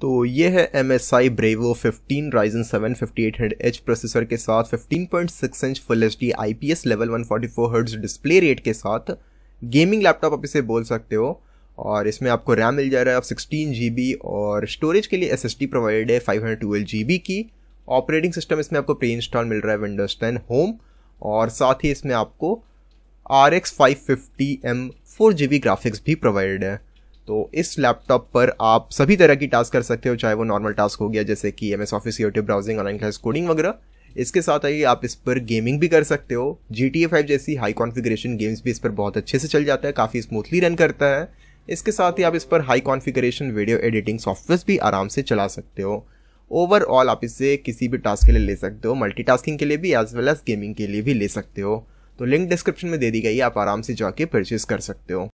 तो ये है M S I Bravo fifteen Ryzen seven fifty eight H processor के साथ fifteen point six inch full H D I P S level one forty four display rate के साथ gaming laptop आप इसे बोल सकते हो और इसमें आपको रैम मिल जा रहा है आप सिक्सटीन जी बी और स्टोरेज के लिए एस एस टी प्रोवाइडेड है five hundred twelve G B की ऑपरेटिंग सिस्टम इसमें आपको प्री इंस्टॉल मिल रहा है विंडोज टेन होम और साथ ही इसमें आपको R X five fifty M four G B graphics भी प्रोवाइडेड है तो इस लैपटॉप पर आप सभी तरह की टास्क कर सकते हो चाहे वो नॉर्मल टास्क हो गया जैसे कि M S office YouTube browsing online class coding वगैरह इसके साथ आइए आप इस पर गेमिंग भी कर सकते हो जी टी ए फाइव जैसी हाई कॉन्फिग्रेशन गेम्स भी इस पर बहुत अच्छे से चल जाता है काफ़ी स्मूथली रन करता है इसके साथ ही आप इस पर high configuration video editing software भी आराम से चला सकते हो ओवरऑल आप इसे किसी भी टास्क के लिए ले सकते हो मल्टीटास्किंग के लिए भी एज वेल एज गेमिंग के लिए भी ले सकते हो तो लिंक डिस्क्रिप्शन में दे दी गई आप आराम से जाके परचेज कर सकते हो